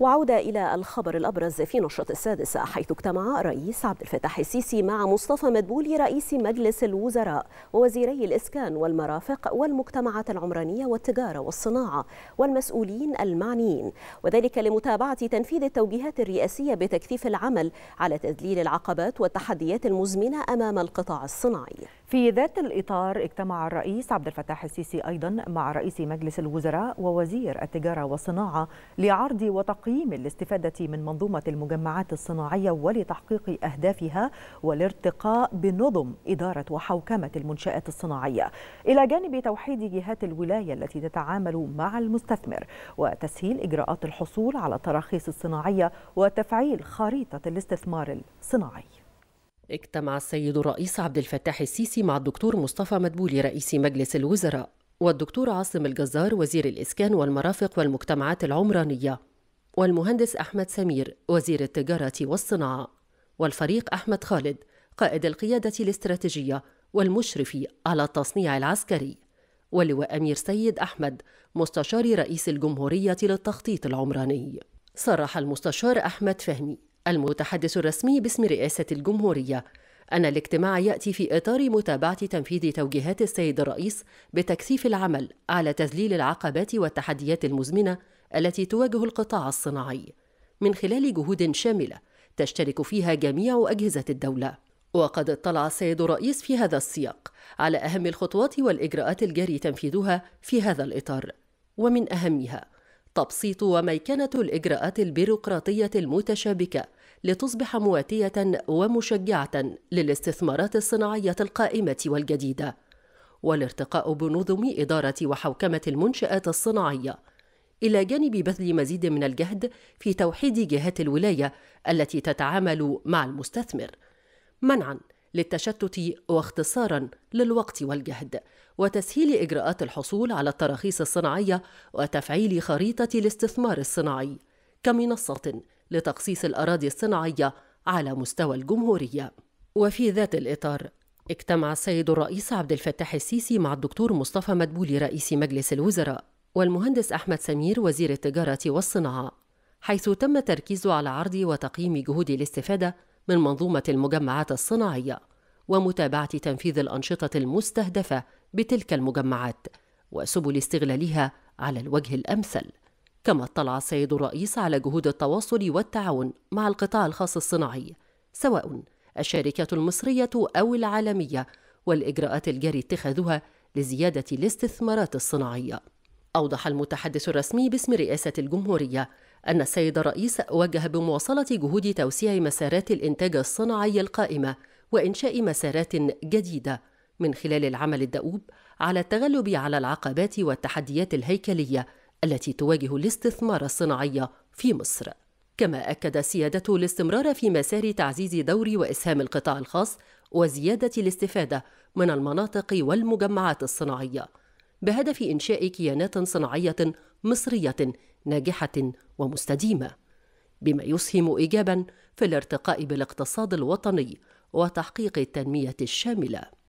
وعودة إلى الخبر الأبرز في نشرة السادسة حيث اجتمع الرئيس عبد الفتاح السيسي مع مصطفى مدبولي رئيس مجلس الوزراء ووزيري الإسكان والمرافق والمجتمعات العمرانية والتجارة والصناعة والمسؤولين المعنيين وذلك لمتابعة تنفيذ التوجيهات الرئاسية بتكثيف العمل على تذليل العقبات والتحديات المزمنة أمام القطاع الصناعي في ذات الإطار اجتمع الرئيس عبد الفتاح السيسي أيضا مع رئيس مجلس الوزراء ووزير التجارة والصناعة لعرض وتقييم الاستفادة من منظومة المجمعات الصناعية ولتحقيق أهدافها والارتقاء بنظم إدارة وحوكمة المنشآت الصناعية إلى جانب توحيد جهات الولاية التي تتعامل مع المستثمر وتسهيل إجراءات الحصول على التراخيص الصناعية وتفعيل خريطة الاستثمار الصناعي اجتمع السيد الرئيس عبد الفتاح السيسي مع الدكتور مصطفى مدبولي رئيس مجلس الوزراء والدكتور عاصم الجزار وزير الإسكان والمرافق والمجتمعات العمرانية والمهندس أحمد سمير وزير التجارة والصناعة والفريق أحمد خالد قائد القيادة الاستراتيجية والمشرف على التصنيع العسكري ولواء أمير سيد أحمد مستشار رئيس الجمهورية للتخطيط العمراني صرح المستشار أحمد فهمي المتحدث الرسمي باسم رئاسة الجمهورية أن الاجتماع يأتي في إطار متابعة تنفيذ توجيهات السيد الرئيس بتكثيف العمل على تذليل العقبات والتحديات المزمنة التي تواجه القطاع الصناعي من خلال جهود شاملة تشترك فيها جميع أجهزة الدولة وقد اطلع السيد الرئيس في هذا السياق على أهم الخطوات والإجراءات الجاري تنفيذها في هذا الإطار ومن أهمها تبسيط وميكنة الإجراءات البيروقراطية المتشابكة لتصبح مواتية ومشجعة للاستثمارات الصناعية القائمة والجديدة والارتقاء بنظم إدارة وحوكمة المنشآت الصناعية إلى جانب بذل مزيد من الجهد في توحيد جهات الولاية التي تتعامل مع المستثمر منعا للتشتت واختصارا للوقت والجهد وتسهيل إجراءات الحصول على التراخيص الصناعية وتفعيل خريطة الاستثمار الصناعي كمنصة لتخصيص الأراضي الصناعية على مستوى الجمهورية وفي ذات الإطار اجتمع السيد الرئيس عبد الفتاح السيسي مع الدكتور مصطفى مدبولي رئيس مجلس الوزراء والمهندس أحمد سمير وزير التجارة والصناعة حيث تم التركيز على عرض وتقييم جهود الاستفادة من منظومة المجمعات الصناعية ومتابعة تنفيذ الأنشطة المستهدفة بتلك المجمعات وسبل استغلالها على الوجه الأمثل كما اطلع السيد الرئيس على جهود التواصل والتعاون مع القطاع الخاص الصناعي سواء الشركات المصرية أو العالمية والإجراءات الجاري اتخاذها لزيادة الاستثمارات الصناعية أوضح المتحدث الرسمي باسم رئاسة الجمهورية أن السيد الرئيس وجه بمواصلة جهود توسيع مسارات الإنتاج الصناعي القائمة وإنشاء مسارات جديدة من خلال العمل الدؤوب على التغلب على العقبات والتحديات الهيكلية التي تواجه الاستثمار الصناعي في مصر كما أكد سيادته الاستمرار في مسار تعزيز دور وإسهام القطاع الخاص وزيادة الاستفادة من المناطق والمجمعات الصناعية بهدف إنشاء كيانات صناعية مصرية ناجحة ومستديمة بما يسهم إيجابا في الارتقاء بالاقتصاد الوطني وتحقيق التنمية الشاملة